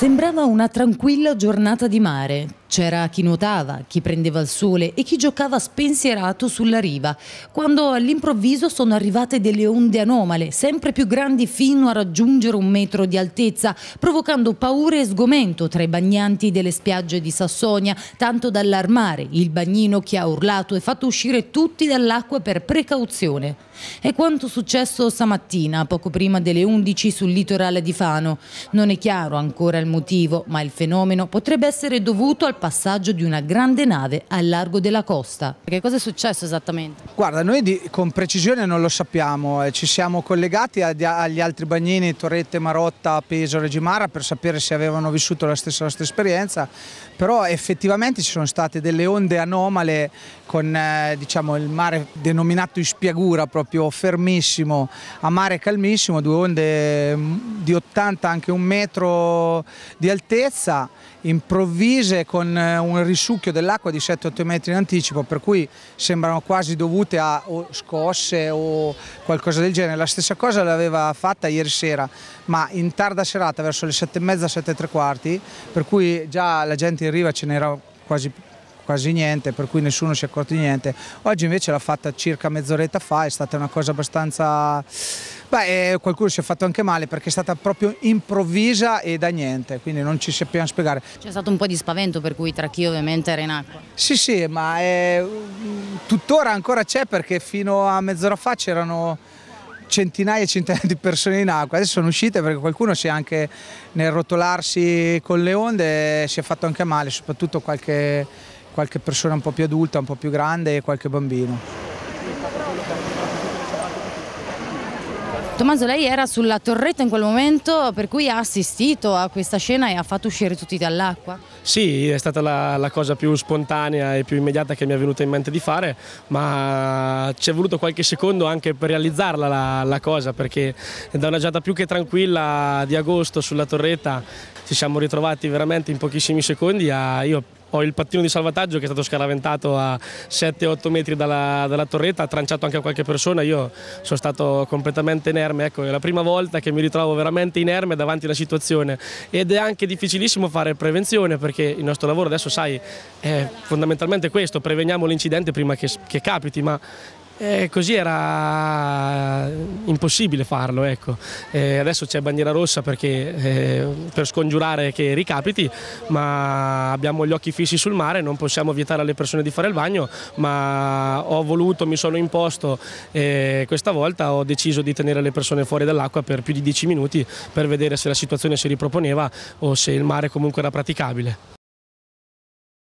Sembrava una tranquilla giornata di mare, c'era chi nuotava, chi prendeva il sole e chi giocava spensierato sulla riva, quando all'improvviso sono arrivate delle onde anomale, sempre più grandi fino a raggiungere un metro di altezza, provocando paura e sgomento tra i bagnanti delle spiagge di Sassonia, tanto da allarmare il bagnino che ha urlato e fatto uscire tutti dall'acqua per precauzione. È quanto successo stamattina, poco prima delle 11 sul litorale di Fano. Non è chiaro ancora il motivo, ma il fenomeno potrebbe essere dovuto al passaggio di una grande nave al largo della costa. Che cosa è successo esattamente? Guarda, noi di, con precisione non lo sappiamo, eh, ci siamo collegati ag agli altri bagnini, Torrette, Marotta, Pesaro e Gimara per sapere se avevano vissuto la stessa nostra esperienza, però effettivamente ci sono state delle onde anomale con eh, diciamo, il mare denominato Ispiagura, proprio fermissimo, a mare calmissimo, due onde mm, di 80 anche un metro di altezza, improvvise con con un risucchio dell'acqua di 7-8 metri in anticipo, per cui sembrano quasi dovute a o scosse o qualcosa del genere. La stessa cosa l'aveva fatta ieri sera, ma in tarda serata verso le 7.30, 7.30, per cui già la gente in riva ce n'era quasi quasi niente, per cui nessuno si è accorto di niente. Oggi invece l'ha fatta circa mezz'oretta fa, è stata una cosa abbastanza... Beh, eh, qualcuno si è fatto anche male perché è stata proprio improvvisa e da niente, quindi non ci sappiamo spiegare. C'è stato un po' di spavento per cui tra chi ovviamente era in acqua. Sì, sì, ma è... Eh, tuttora ancora c'è perché fino a mezz'ora fa c'erano centinaia e centinaia di persone in acqua, adesso sono uscite perché qualcuno si è anche nel rotolarsi con le onde si è fatto anche male, soprattutto qualche, qualche persona un po' più adulta, un po' più grande e qualche bambino. Tommaso lei era sulla torretta in quel momento per cui ha assistito a questa scena e ha fatto uscire tutti dall'acqua? Sì, è stata la, la, cosa più spontanea e più immediata che mi è venuta in mente di fare, ma ci è voluto qualche secondo anche per realizzarla la, la cosa, perché da una giornata più che tranquilla di agosto sulla torretta ci siamo ritrovati veramente in pochissimi secondi a io ho il pattino di salvataggio che è stato scaraventato a 7-8 metri dalla, dalla, torretta, ha tranciato anche qualche persona, io sono stato completamente inerme, ecco, è la prima volta che mi ritrovo veramente inerme davanti alla situazione ed è anche difficilissimo fare prevenzione perché il nostro lavoro adesso sai è fondamentalmente questo, preveniamo l'incidente prima che, che capiti, ma eh, così era impossibile farlo. Ecco. Eh, adesso c'è bandiera rossa perché, eh, per scongiurare che ricapiti, ma abbiamo gli occhi fissi sul mare, non possiamo vietare alle persone di fare il bagno, ma ho voluto, mi sono imposto e eh, questa volta ho deciso di tenere le persone fuori dall'acqua per più di 10 minuti per vedere se la situazione si riproponeva o se il mare comunque era praticabile.